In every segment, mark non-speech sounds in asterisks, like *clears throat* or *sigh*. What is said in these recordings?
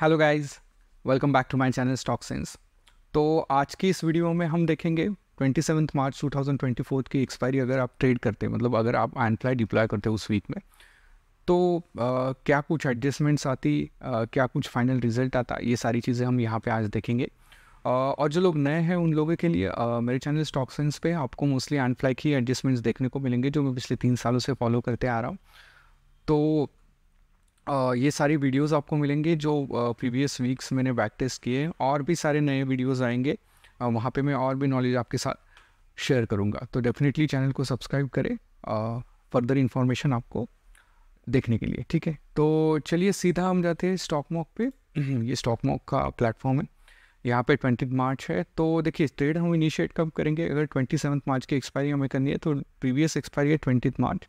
hello guys welcome back to my channel stock sense तो आज की इस वीडियो में हम देखेंगे ट्वेंटी मार्च 2024 की एक्सपायरी अगर आप ट्रेड करते हैं मतलब अगर आप एनफ्लाई डिप्लॉय करते हो उस वीक में तो आ, क्या कुछ एडजस्टमेंट्स आती आ, क्या कुछ फाइनल रिजल्ट आता ये सारी चीज़ें हम यहाँ पर आज देखेंगे आ, और जो लोग नए हैं उन लोगों के लिए आ, मेरे चैनल स्टॉक सेंस पे आपको मोस्टली एंफ्लाई की एडजस्टमेंट्स देखने को मिलेंगे जो मैं पिछले तीन सालों से फॉलो करते आ रहा हूँ तो ये सारी वीडियोस आपको मिलेंगे जो प्रीवियस वीक्स मैंने बैक टेस्ट किए और भी सारे नए वीडियोस आएंगे वहाँ पे मैं और भी नॉलेज आपके साथ शेयर करूँगा तो डेफिनेटली चैनल को सब्सक्राइब करें फर्दर इन्फॉर्मेशन आपको देखने के लिए ठीक है तो चलिए सीधा हम जाते हैं स्टॉक मॉक पे *clears throat* ये स्टॉक मॉक का प्लेटफॉर्म है यहाँ पे ट्वेंटी मार्च है तो देखिए ट्रेड हम इनिशिएट कब करेंगे अगर ट्वेंटी सेवन मार्च की एक्सपायरी हमें करनी है तो प्रीवियस एक्सपायरी है ट्वेंटी मार्च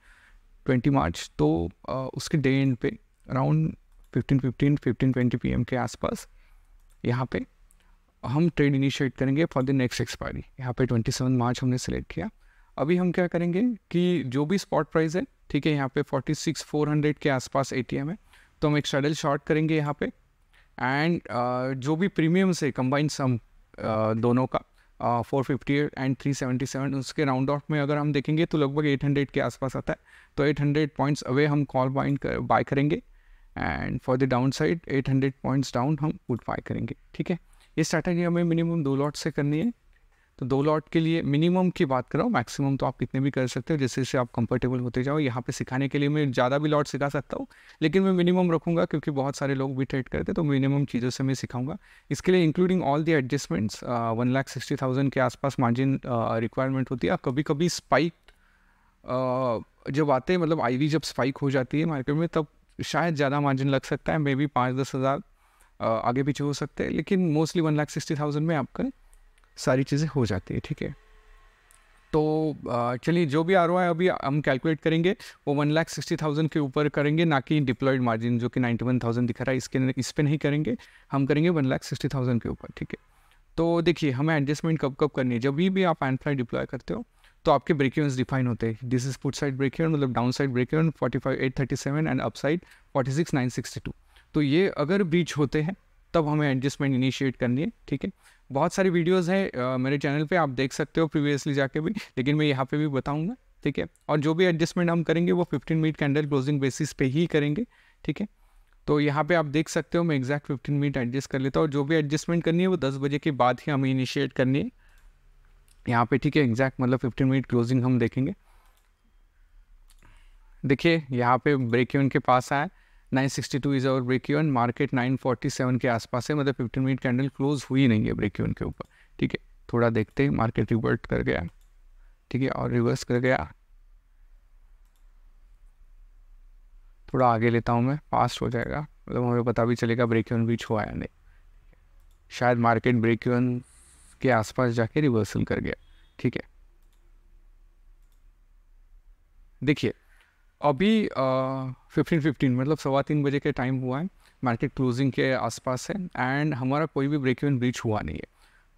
ट्वेंटी मार्च तो आ, उसके डे एंड पे अराउंड 15 15 15 पी पीएम के आसपास यहाँ पे हम ट्रेड इनिशिएट करेंगे फॉर द नेक्स्ट एक्सपायरी यहाँ पे 27 मार्च हमने सेलेक्ट किया अभी हम क्या करेंगे कि जो भी स्पॉट प्राइस है ठीक है यहाँ पे 46 400 के आसपास एटीएम है तो हम एक शडल शॉर्ट करेंगे यहाँ पे एंड uh, जो भी प्रीमियम से कंबाइंड सम uh, दोनों का four fifty and three seventy seven उसके राउंड ऑफ में अगर हम देखेंगे तो लगभग एट हंड्रेड के आसपास आता है तो एट हंड्रेड पॉइंट्स अवे हम कॉल बाइंड कर बाय करेंगे and for the down side eight hundred points down हम पुट बाय करेंगे ठीक है ये स्ट्रैटेजी हमें मिनिमम दो लॉट से करनी है तो दो लॉट के लिए मिनिमम की बात कर रहा हूँ मैक्सिमम तो आप कितने भी कर सकते हो जैसे जैसे आप कंफर्टेबल होते जाओ यहाँ पे सिखाने के लिए मैं ज़्यादा भी लॉट सिखा सकता हूँ लेकिन मैं मिनिमम रखूँगा क्योंकि बहुत सारे लोग भी ट्रेड करते तो मिनिमम चीज़ों से मैं सिखाऊंगा इसके लिए including all the adjustments one lakh sixty thousand के आसपास मार्जिन रिक्वायरमेंट होती है कभी कभी स्पाइक uh, जब आते हैं मतलब वी जब स्पाइक हो जाती है मार्केट में तब शायद ज़्यादा मार्जिन लग सकता है मे बी पाँच दस हज़ार आगे पीछे हो सकते हैं लेकिन mostly one lakh sixty thousand में आपका सारी चीज़ें हो जाती है ठीक है तो चलिए जो भी आर है अभी हम कैलकुलेट करेंगे वो वन लाख सिक्सटी थाउजेंड के ऊपर करेंगे ना कि डिप्लॉयड मार्जिन जो कि नाइन्टी वन थाउजेंड दिखा रहा है इसके इस पर नहीं करेंगे हम करेंगे वन लाख सिक्सटी थाउजेंड के ऊपर ठीक है तो देखिए हमें एडजस्टमेंट कब कब करनी है जब भी आप फ्लाई डिप्लॉय करते हो तो आपके ब्रेक इवन डिफाइन होते हैं this is put side break even मतलब down side break even forty five eight thirty seven and up side forty six nine sixty two तो ये अगर ब्रीच होते हैं तब हमें एडजस्टमेंट इनिशिएट करनी है ठीक है बहुत सारी वीडियोस हैं मेरे चैनल पे आप देख सकते हो प्रीवियसली जाके भी लेकिन मैं यहाँ पे भी बताऊँगा ठीक है और जो भी एडजस्टमेंट हम करेंगे वो fifteen minute candle closing basis पे ही करेंगे ठीक है तो यहाँ पे आप देख सकते हो मैं एग्जैक्ट फिफ्टीन मिनट एडजस्ट कर लेता हूँ और जो भी एडजस्टमेंट करनी है वो दस बजे के बाद ही हमें इनिशिएट करनी है यहाँ पे ठीक है एग्जैक्ट मतलब 15 मिनट क्लोजिंग हम देखेंगे देखिए यहाँ पे ब्रेक इवन के पास आया 962 is our break even market 947 के आसपास है मतलब 15 मिनट कैंडल क्लोज हुई नहीं है ब्रेक इवन के ऊपर ठीक है थोड़ा देखते ही मार्केट रिवर्ट कर गया ठीक है और रिवर्स कर गया थोड़ा आगे लेता हूँ मैं फास्ट हो जाएगा मतलब हमें पता भी चलेगा ब्रेक इवन बीच हुआ या नहीं शायद मार्केट ब्रेक इवन के आसपास जाके रिवर्सल कर गया ठीक है देखिए अभी फिफ्टीन फिफ्टीन मतलब सवा तीन बजे के टाइम हुआ है मार्केट क्लोजिंग के आसपास है एंड हमारा कोई भी ब्रेक इवन ब्रीच हुआ नहीं है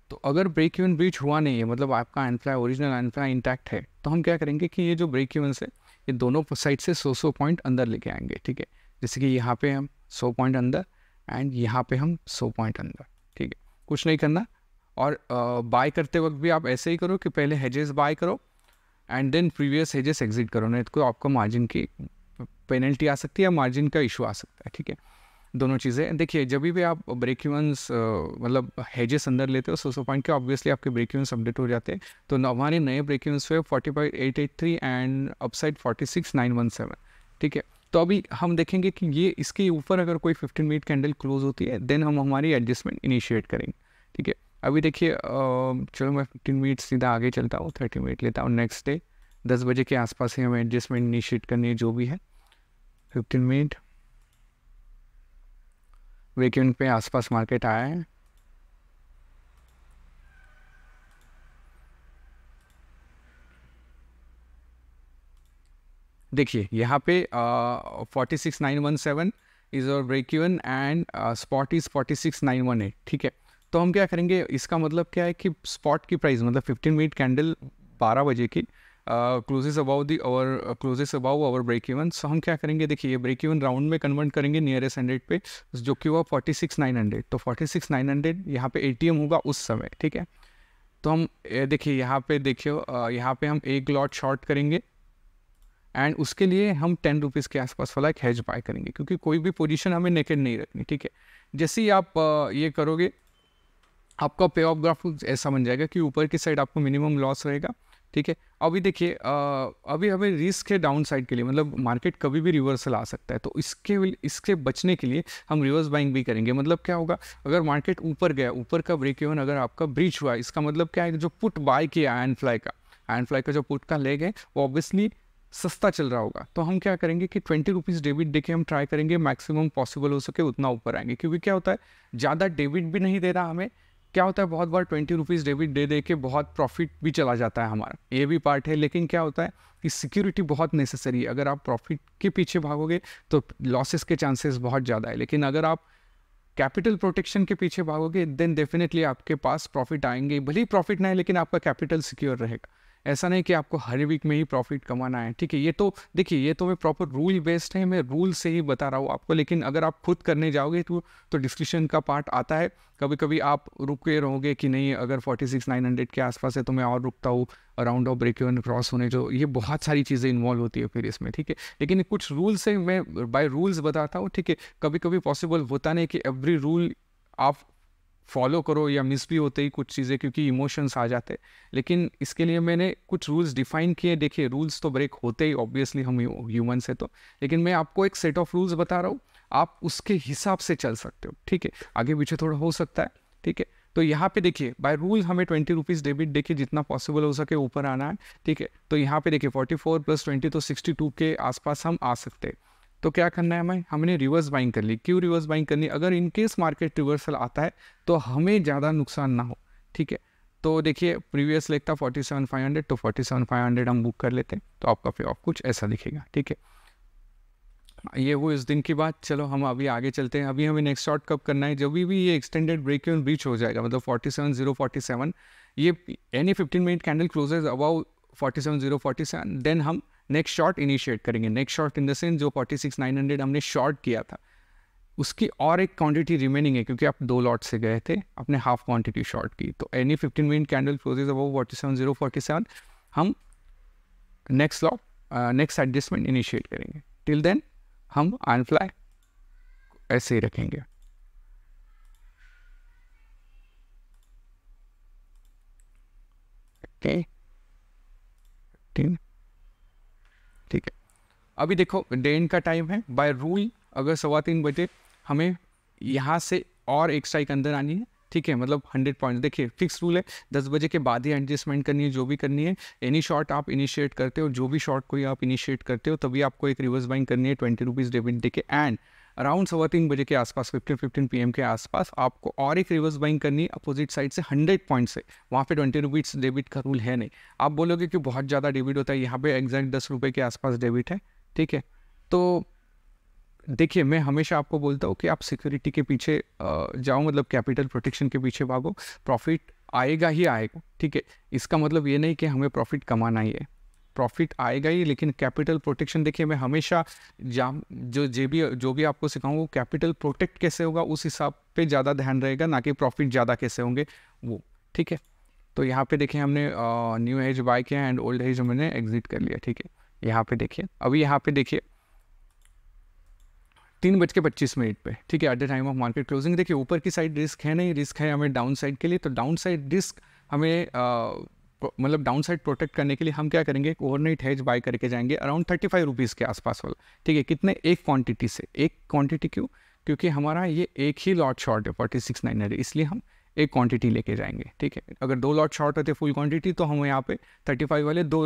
तो अगर ब्रेक इवन ब्रीच हुआ नहीं है मतलब आपका एनफ्लाई ओरिजिनल एनफ्लाई इंटैक्ट है तो हम क्या करेंगे कि ये जो ब्रेक इवन है ये दोनों साइड से सौ सौ पॉइंट अंदर लेके आएंगे ठीक है जैसे कि यहाँ पे हम सौ पॉइंट अंदर एंड यहाँ पे हम सौ पॉइंट अंदर ठीक है कुछ नहीं करना और बाय करते वक्त भी आप ऐसे ही करो कि पहले हेजेस बाय करो and then previous hedges exit करो नहीं तो आपको मार्जिन की पेनल्टी आ सकती है या मार्जिन का इशू आ सकता है ठीक है दोनों चीज़ें देखिए जब भी आप ब्रेक इवंस मतलब हेजेस अंदर लेते हो सो सो पॉइंट के ऑब्वियसली आपके ब्रेक इवंस अपडेट हो जाते हैं तो हमारे नए ब्रेक इवंस हुए forty five eight eight three and upside forty six nine one seven ठीक है तो अभी हम देखेंगे कि ये इसके ऊपर अगर कोई फिफ्टीन मिनट कैंडल क्लोज होती है देन हम हमारी एडजस्टमेंट इनिशिएट करेंगे ठीक है अभी देखिए चलो मैं फिफ्टीन मिनट सीधा आगे चलता हूँ थर्टी मिनट लेता हूँ नेक्स्ट डे दस बजे के आसपास ही हमें एडजस्टमेंट इनिशिएट करनी है जो भी है फिफ्टीन मिनट वीकेंड पे आसपास मार्केट आया है देखिए यहाँ पे forty six nine one seven is और break even and spot is forty six nine one eight ठीक है तो हम क्या करेंगे इसका मतलब क्या है कि स्पॉट की प्राइस मतलब फिफ्टीन मिनट कैंडल बारह बजे की क्लोजेस अबाउ दी और closes above our break even so हम क्या करेंगे देखिए ब्रेक इवन राउंड में कन्वर्ट करेंगे नियरेस्ट हंड्रेड पे जो कि हुआ फोर्टी सिक्स नाइन हंड्रेड तो फोर्टी सिक्स नाइन हंड्रेड यहाँ पे ए टी एम होगा उस समय ठीक है तो हम देखिए यहाँ पे देखियो यहाँ पे हम एक लॉट शॉर्ट करेंगे एंड उसके लिए हम टेन रुपीज़ के आसपास वाला एक हैज बाय करेंगे क्योंकि कोई भी पोजिशन हमें नेकेड नहीं रखनी ठीक है जैसे ही आप ये करोगे आपका पे ऑफ ग्राफ ऐसा बन जाएगा कि ऊपर की साइड आपको मिनिमम लॉस रहेगा ठीक है अभी देखिए अभी हमें रिस्क है डाउन साइड के लिए मतलब मार्केट कभी भी रिवर्सल आ सकता है तो इसके इसके बचने के लिए हम रिवर्स बाइंग भी करेंगे मतलब क्या होगा अगर मार्केट ऊपर गया ऊपर का ब्रेक इवन अगर आपका ब्रिज हुआ इसका मतलब क्या है जो पुट बाय किया आयन फ्लाई का आयन फ्लाई का जो पुट का लेग है वो ऑब्वियसली सस्ता चल रहा होगा तो हम क्या करेंगे कि ट्वेंटी रुपीज़ डेबिट देके हम ट्राई करेंगे मैक्सिमम पॉसिबल हो सके उतना ऊपर आएंगे क्योंकि क्या होता है ज़्यादा डेबिट भी नहीं दे रहा हमें क्या होता है बहुत बार ट्वेंटी रुपीज़ डेबिट दे दे के बहुत प्रॉफिट भी चला जाता है हमारा ये भी पार्ट है लेकिन क्या होता है कि सिक्योरिटी बहुत नेसेसरी है अगर आप प्रॉफिट के पीछे भागोगे तो लॉसेस के चांसेस बहुत ज़्यादा है लेकिन अगर आप कैपिटल प्रोटेक्शन के पीछे भागोगे देन डेफिनेटली आपके पास प्रॉफिट आएंगे भले ही प्रॉफिट ना है लेकिन आपका कैपिटल सिक्योर रहेगा ऐसा नहीं कि आपको हर वीक में ही प्रॉफिट कमाना है ठीक है ये तो देखिए ये तो मैं प्रॉपर रूल बेस्ड है मैं रूल से ही बता रहा हूँ आपको लेकिन अगर आप खुद करने जाओगे तो तो डिस्क्रिप्शन का पार्ट आता है कभी कभी आप रुके रहोगे कि नहीं अगर फोर्टी सिक्स नाइन हंड्रेड के आसपास है तो मैं और रुकता हूँ अराउंड ऑफ ब्रेक क्रॉस होने जो ये बहुत सारी चीज़ें इन्वॉल्व होती है फिर इसमें ठीक है लेकिन कुछ रूल्स है मैं बाय रूल्स बताता हूँ ठीक है कभी कभी पॉसिबल होता नहीं कि एवरी रूल आप फॉलो करो या मिस भी होते ही कुछ चीज़ें क्योंकि इमोशंस आ जाते लेकिन इसके लिए मैंने कुछ रूल्स डिफाइन किए देखिए रूल्स तो ब्रेक होते ही ऑब्वियसली हम ह्यूमन से तो लेकिन मैं आपको एक सेट ऑफ रूल्स बता रहा हूँ आप उसके हिसाब से चल सकते हो ठीक है आगे पीछे थोड़ा हो सकता है ठीक है तो यहाँ पे देखिए बाय रूल हमें ट्वेंटी रुपीज़ डेबिट देखिए जितना पॉसिबल हो सके ऊपर आना है ठीक है तो यहाँ पे देखिए फोर्टी फोर प्लस ट्वेंटी तो सिक्सटी टू के आसपास हम आ सकते हैं तो क्या करना है हमें हमने रिवर्स बाइंग कर ली क्यों रिवर्स बाइंग करनी अगर इन केस मार्केट रिवर्सल आता है तो हमें ज़्यादा नुकसान ना हो ठीक है तो देखिए प्रीवियस लेग था फोर्टी सेवन फाइव हंड्रेड तो फोर्टी सेवन फाइव हंड्रेड हम बुक कर लेते हैं तो आपका फिर ऑफ कुछ ऐसा दिखेगा ठीक है ये वो इस दिन की बात चलो हम अभी आगे चलते हैं अभी हमें नेक्स्ट शॉर्ट कब करना है जब भी ये एक्सटेंडेड ब्रेक इवन ब्रीच हो जाएगा मतलब forty seven zero forty seven ये any fifteen minute candle closes above forty seven zero forty seven then हम नेक्स्ट शॉर्ट इनिशिएट करेंगे next short in the sense जो फोर्टी सिक्स नाइन हंड्रेड हमने short किया था उसकी और एक क्वांटिटी रिमेनिंग है क्योंकि आप दो लॉट से गए थे आपने हाफ क्वांटिटी शॉर्ट की तो any fifteen minute candle closes about forty seven zero forty seven हम next lot next adjustment initiate करेंगे टिल देन हम आन फ्लाई ऐसे ही रखेंगे okay अभी देखो डे एंड का टाइम है बाय रूल अगर सवा तीन बजे हमें यहाँ से और एक स्ट्राइक अंदर आनी है ठीक है मतलब हंड्रेड पॉइंट देखिए फिक्स रूल है दस बजे के बाद ही एडजस्टमेंट करनी है जो भी करनी है एनी शॉट आप इनिशिएट करते हो जो भी शॉट कोई आप इनिशिएट करते हो तभी आपको एक रिवर्स बाइंग करनी है ट्वेंटी रुपीज़ डेबिट दे के एंड अराउंड सवा तीन बजे के आसपास फिफ्टीन फिफ्टीन पी के आसपास आपको और एक रिवर्स बाइंग करनी है अपोजिट साइड से हंड्रेड पॉइंट से वहाँ पे ट्वेंटी रुपीज़ डेबिट का रूल है नहीं आप बोलोगे कि बहुत ज़्यादा डेबिट होता है यहाँ पे एग्जैक्ट दस रुपये के आसपास डेबिट है ठीक है तो देखिए मैं हमेशा आपको बोलता हूँ कि आप सिक्योरिटी के पीछे जाओ मतलब कैपिटल प्रोटेक्शन के पीछे भागो प्रॉफिट आएगा ही आएगा ठीक है इसका मतलब ये नहीं कि हमें प्रॉफिट कमाना ही है प्रॉफिट आएगा ही लेकिन कैपिटल प्रोटेक्शन देखिए मैं हमेशा जा जो जे भी जो भी आपको सिखाऊंगा कैपिटल प्रोटेक्ट कैसे होगा उस हिसाब पे ज़्यादा ध्यान रहेगा ना कि प्रॉफिट ज़्यादा कैसे होंगे वो ठीक है तो यहाँ पे देखिए हमने न्यू एज बाय किया एंड ओल्ड एज मैंने एग्जिट कर लिया ठीक है यहाँ पे देखिए अभी यहाँ पे देखिए तीन बज के पच्चीस मिनट पे ठीक है at the time of market closing देखिए ऊपर की साइड रिस्क है नहीं रिस्क है हमें डाउन साइड के लिए तो डाउन साइड रिस्क हमें मतलब डाउन साइड प्रोटेक्ट करने के लिए हम क्या करेंगे एक ओवरनाइट हैज बाय करके जाएंगे अराउंड थर्टी फाइव रुपीज़ के आसपास वाला ठीक है कितने एक क्वांटिटी से एक क्वांटिटी क्यों क्योंकि हमारा ये एक ही लॉट शॉर्ट है फोर्टी सिक्स नाइन इसलिए हम एक क्वांटिटी लेके जाएंगे ठीक है अगर दो लॉट शॉर्ट होते फुल क्वांटिटी तो हम यहाँ पे 35 वाले दो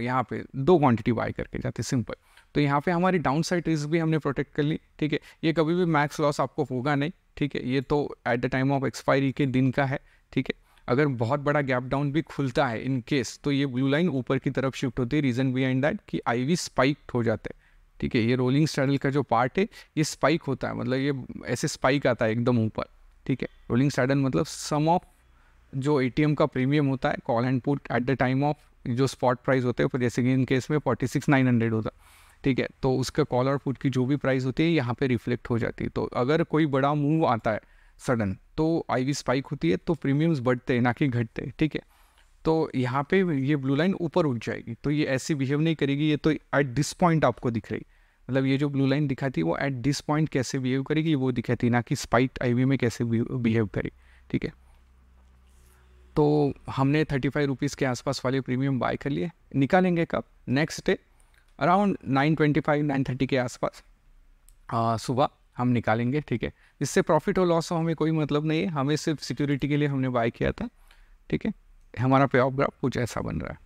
यहाँ पे दो क्वांटिटी बाय करके जाते सिंपल तो यहाँ पे हमारी डाउन साइड रिस्क भी हमने प्रोटेक्ट कर ली ठीक है ये कभी भी मैक्स लॉस आपको होगा नहीं ठीक है ये तो at the time of expiry के दिन का है ठीक है अगर बहुत बड़ा गैप डाउन भी खुलता है इन केस तो ये ब्लू लाइन ऊपर की तरफ शिफ्ट होती है रीज़न एंड दैट कि आईवी स्पाइक हो जाता है ठीक है ये रोलिंग स्टैंडल का जो पार्ट है ये स्पाइक होता है मतलब ये ऐसे स्पाइक आता है एकदम ऊपर ठीक है रोलिंग सडन मतलब सम ऑफ जो ए का प्रीमियम होता है call and put at the time of जो स्पॉट प्राइस होते हैं जैसे कि इन केस में फोर्टी सिक्स नाइन हंड्रेड होता ठीक है तो उसका कॉल और पुट की जो भी प्राइस होती है यहाँ पे रिफ्लेक्ट हो जाती है तो अगर कोई बड़ा मूव आता है सडन तो आईवी स्पाइक होती है तो प्रीमियम्स बढ़ते हैं ना कि घटते हैं ठीक है तो यहाँ पे ये ब्लू लाइन ऊपर उठ जाएगी तो ये ऐसी बिहेव नहीं करेगी ये तो एट दिस पॉइंट आपको दिख रही मतलब ये जो ब्लू लाइन दिखाती है वो एट दिस पॉइंट कैसे बिहेव करेगी वो दिखाती है ना कि स्पाइक आई में कैसे बिहेव करेगी ठीक है तो हमने थर्टी फाइव रुपीज़ के आसपास वाले प्रीमियम बाय कर लिए निकालेंगे कब next day around nine twenty five nine thirty के आसपास सुबह हम निकालेंगे ठीक है इससे प्रॉफिट और लॉस हमें कोई मतलब नहीं है हमें सिर्फ सिक्योरिटी के लिए हमने बाय किया था ठीक है हमारा पे ऑफ ग्राफ कुछ ऐसा बन रहा है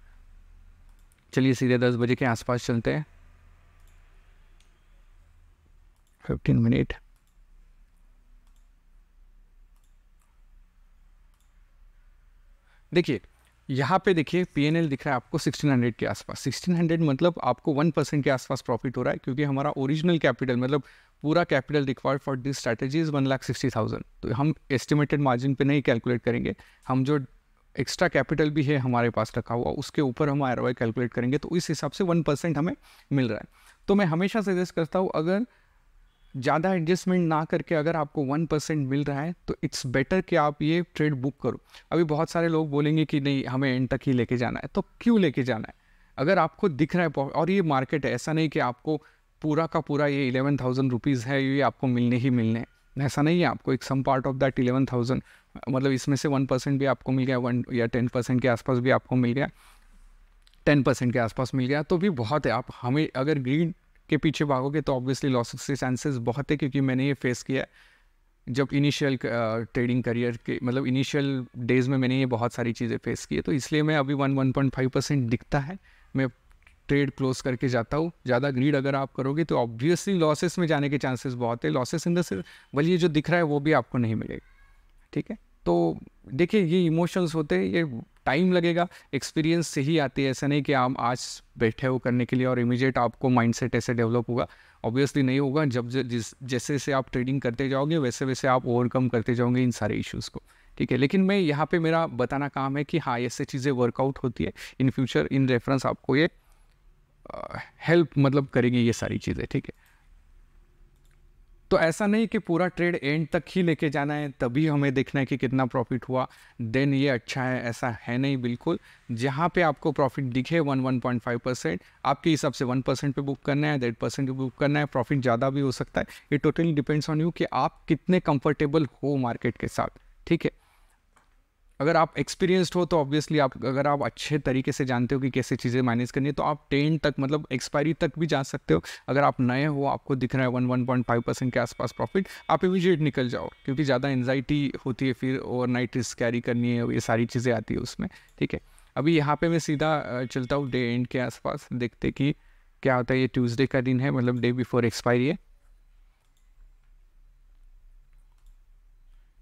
चलिए सीधे दस बजे के आसपास चलते हैं 15 minute देखिए यहाँ पे देखिए पीएनएल दिख रहा है आपको 1600 के आसपास 1600 मतलब आपको 1 परसेंट के आसपास प्रॉफिट हो रहा है क्योंकि हमारा ओरिजिनल कैपिटल मतलब पूरा capital required for this strategy is one lakh sixty thousand तो हम एस्टिमेटेड मार्जिन पे नहीं कैलकुलेट करेंगे हम जो एक्स्ट्रा कैपिटल भी है हमारे पास रखा हुआ उसके ऊपर हम आर कैलकुलेट करेंगे तो इस हिसाब से वन परसेंट हमें मिल रहा है तो मैं हमेशा सजेस्ट करता हूँ अगर ज़्यादा एडजस्टमेंट ना करके अगर आपको वन परसेंट मिल रहा है तो इट्स बेटर कि आप ये ट्रेड बुक करो अभी बहुत सारे लोग बोलेंगे कि नहीं हमें एंड तक ही लेके जाना है तो क्यों लेके जाना है अगर आपको दिख रहा है और ये मार्केट है ऐसा नहीं कि आपको पूरा का पूरा ये इलेवन थाउजेंड रुपीज़ है ये आपको मिलने ही मिलने हैं ऐसा नहीं है आपको एक some part of that eleven thousand मतलब इसमें से वन परसेंट भी आपको मिल गया वन या टेन परसेंट के आसपास भी आपको मिल गया टेन परसेंट के आसपास मिल गया तो भी बहुत है आप हमें अगर ग्रीन के पीछे भागोगे तो ऑब्वियसली लॉस के चांसेस बहुत है क्योंकि मैंने ये फेस किया जब इनिशियल ट्रेडिंग करियर के मतलब इनिशियल डेज़ में मैंने ये बहुत सारी चीज़ें फेस की है तो इसलिए मैं अभी one one point five percent दिखता है मैं ट्रेड क्लोज करके जाता हूँ ज़्यादा ग्रीड अगर आप करोगे तो ऑब्वियसली लॉसेस में जाने के चांसेस बहुत है लॉसेस इन द सिर्फ ये जो दिख रहा है वो भी आपको नहीं मिलेगा ठीक है तो देखिए ये इमोशंस होते हैं ये टाइम लगेगा एक्सपीरियंस से ही आती है ऐसा नहीं कि आप आज बैठे हो करने के लिए और इमीजिएट आपको माइंडसेट ऐसे डेवलप होगा ऑब्वियसली नहीं होगा जब जिस जैसे जैसे आप ट्रेडिंग करते जाओगे वैसे वैसे आप ओवरकम करते जाओगे इन सारे इश्यूज़ को ठीक है लेकिन मैं यहाँ पे मेरा बताना काम है कि हाँ ऐसे चीज़ें वर्कआउट होती है इन फ्यूचर इन रेफरेंस आपको ये हेल्प मतलब करेगी ये सारी चीज़ें ठीक है तो ऐसा नहीं कि पूरा ट्रेड एंड तक ही लेके जाना है तभी हमें देखना है कि कितना प्रॉफिट हुआ देन ये अच्छा है ऐसा है नहीं बिल्कुल जहाँ पे आपको प्रॉफिट दिखे one one point five percent आपके हिसाब से वन परसेंट पर बुक करना है डेढ़ परसेंट पर बुक करना है प्रॉफिट ज़्यादा भी हो सकता है ये टोटली डिपेंड्स ऑन यू कि आप कितने कंफर्टेबल हो मार्केट के साथ ठीक है अगर आप एक्सपीरियंस्ड हो तो ऑब्वियसली आप अगर आप अच्छे तरीके से जानते हो कि कैसे चीज़ें मैनेज करनी है तो आप टेन तक मतलब एक्सपायरी तक भी जा सकते हो अगर आप नए हो आपको दिख रहा है one one point five percent के आसपास प्रॉफिट आप इमीजिएट निकल जाओ क्योंकि ज़्यादा एनजाइटी होती है फिर ओवर नाइट रिस्क कैरी करनी है ये सारी चीज़ें आती है उसमें ठीक है अभी यहाँ पर मैं सीधा चलता हूँ डे एंड के आसपास देखते कि क्या होता है ये ट्यूज़डे का दिन है मतलब डे बिफोर एक्सपायरी है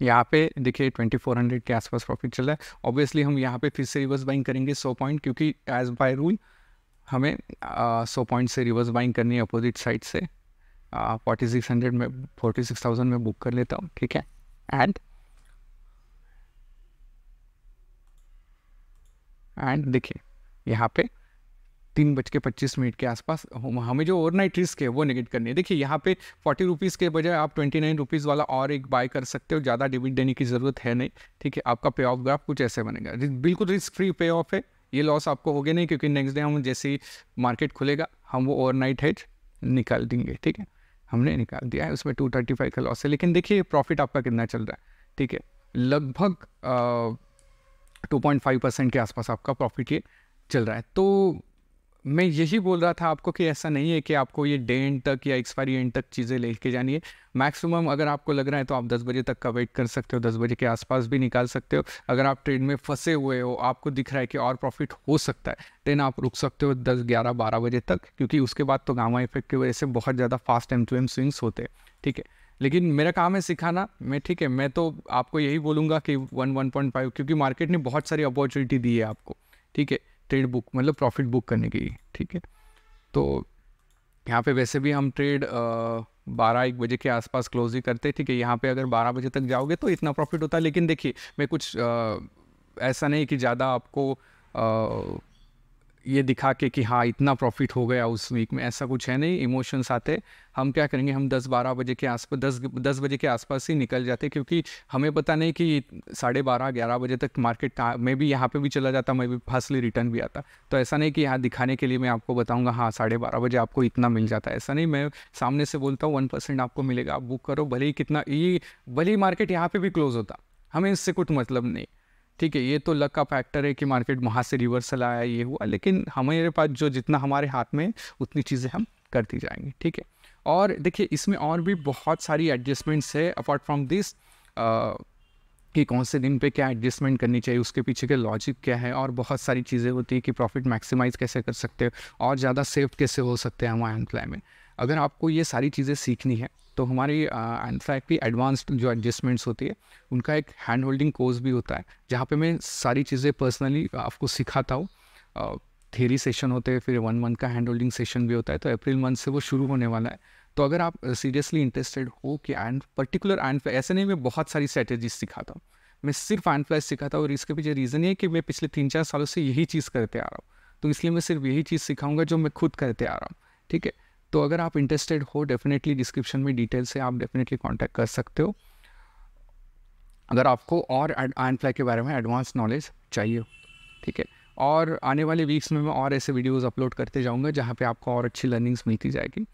यहाँ पे देखिए 2400 के आसपास प्रॉफिट चल रहा है ऑब्वियसली हम यहाँ पे फिर से रिवर्स बाइंग करेंगे 100 पॉइंट क्योंकि एज बाय रूल हमें सौ पॉइंट से रिवर्स बाइंग करनी है अपोजिट साइड से फोर्टी सिक्स हंड्रेड में फोर्टी सिक्स थाउजेंड में बुक कर लेता हूँ ठीक है एंड एंड देखिए यहाँ पे तीन बज के पच्चीस मिनट के आसपास हमें जो ओवरनाइट रिस्क है वो निगेट करनी है देखिए यहाँ पे फोर्टी रुपीज़ के बजाय आप ट्वेंटी नाइन रुपीज़ वाला और एक बाय कर सकते हो ज़्यादा डिविड देने की ज़रूरत है नहीं ठीक है आपका पे ऑफ ग्राफ कुछ ऐसे बनेगा बिल्कुल रिस्क फ्री पे ऑफ है ये लॉस आपको हो गया नहीं क्योंकि नेक्स्ट डे हम जैसे ही मार्केट खुलेगा हम वो ओवरनाइट हेज निकाल देंगे ठीक है हमने निकाल दिया है उसमें टू थर्टी फाइव का लॉस है लेकिन देखिए प्रॉफिट आपका कितना चल रहा है ठीक है लगभग टू पॉइंट फाइव परसेंट के आसपास आपका प्रॉफिट ये चल रहा है तो मैं यही बोल रहा था आपको कि ऐसा नहीं है कि आपको ये डे एंड तक या एक्सपायरी एंड तक चीज़ें लेके जानी है मैक्सिमम अगर आपको लग रहा है तो आप 10 बजे तक का वेट कर सकते हो 10 बजे के आसपास भी निकाल सकते हो अगर आप ट्रेड में फंसे हुए हो आपको दिख रहा है कि और प्रॉफिट हो सकता है देन आप रुक सकते हो दस ग्यारह बारह बजे तक क्योंकि उसके बाद तो गामा इफेक्ट की वजह से बहुत ज़्यादा fast M to M swings होते हैं ठीक है लेकिन मेरा काम है सिखाना मैं ठीक है मैं तो आपको यही बोलूँगा कि वन वन पॉइंट फाइव क्योंकि मार्केट ने बहुत सारी अपॉर्चुनिटी दी है आपको ठीक है ट्रेड बुक मतलब प्रॉफिट बुक करने के लिए ठीक है तो यहाँ पे वैसे भी हम ट्रेड बारह एक बजे के आसपास क्लोज ही करते ठीक है यहाँ पे अगर बारह बजे तक जाओगे तो इतना प्रॉफिट होता है लेकिन देखिए मैं कुछ आ, ऐसा नहीं कि ज़्यादा आपको ये दिखा के कि हाँ इतना प्रॉफिट हो गया उस वीक में ऐसा कुछ है नहीं इमोशंस आते हम क्या करेंगे हम 10 बारह बजे के आसपास 10 दस बजे के आसपास ही निकल जाते क्योंकि हमें पता नहीं कि साढ़े बारह ग्यारह बजे तक मार्केट में भी यहाँ पे भी चला जाता मैं भी फास्टली रिटर्न भी आता तो ऐसा नहीं कि यहाँ दिखाने के लिए मैं आपको बताऊँगा हाँ साढ़े बारह बजे आपको इतना मिल जाता है ऐसा नहीं मैं सामने से बोलता हूँ वन आपको मिलेगा आप बुक करो भले ही कितना ये भले ही मार्केट यहाँ पर भी क्लोज होता हमें इससे कुछ मतलब नहीं ठीक है ये तो लक का फैक्टर है कि मार्केट वहाँ से रिवर्सल आया ये हुआ लेकिन हमारे पास जो जितना हमारे हाथ में उतनी चीज़ें हम करती जाएंगे ठीक है और देखिए इसमें और भी बहुत सारी एडजस्टमेंट्स है अपार्ट फ्रॉम दिस कि कौन से दिन पे क्या एडजस्टमेंट करनी चाहिए उसके पीछे के लॉजिक क्या है और बहुत सारी चीज़ें होती है कि प्रॉफिट मैक्सिमाइज कैसे कर सकते हैं और ज़्यादा सेफ कैसे हो सकते हैं हमारे एम्प्लॉय में अगर आपको ये सारी चीज़ें सीखनी है तो हमारी भी एडवांस्ड जो एडजस्टमेंट्स होती है उनका एक हैंड होल्डिंग कोर्स भी होता है जहाँ पे मैं सारी चीज़ें पर्सनली आपको सिखाता हूँ थेरी सेशन होते हैं फिर वन मंथ का हैंड होल्डिंग सेशन भी होता है तो अप्रैल मंथ से वो शुरू होने वाला है तो अगर आप सीरियसली इंटरेस्टेड हो कि एंड पर्टिकुलर एंड ऐसे नहीं मैं बहुत सारी स्ट्रैटेजीज सिखाता हूँ मैं सिर्फ एंड फ्लैश सिखाता हूँ और इसके पीछे रीज़न ये है कि मैं पिछले तीन चार सालों से यही चीज़ करते आ रहा हूँ तो इसलिए मैं सिर्फ यही चीज़ सिखाऊंगा जो मैं खुद करते आ रहा हूँ ठीक है तो अगर आप इंटरेस्टेड हो डेफिनेटली डिस्क्रिप्शन में डिटेल से आप डेफिनेटली कॉन्टैक्ट कर सकते हो अगर आपको और आयन फ्लाई के बारे में एडवांस नॉलेज चाहिए ठीक है और आने वाले वीक्स में मैं और ऐसे वीडियोस अपलोड करते जाऊँगा जहाँ पे आपको और अच्छी लर्निंग्स मिलती जाएगी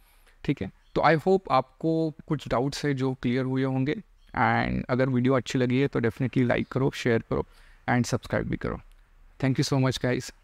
ठीक है तो आई होप आपको कुछ डाउट्स है जो क्लियर हुए होंगे एंड अगर वीडियो अच्छी लगी है तो डेफिनेटली लाइक करो शेयर करो एंड सब्सक्राइब भी करो thank you so much guys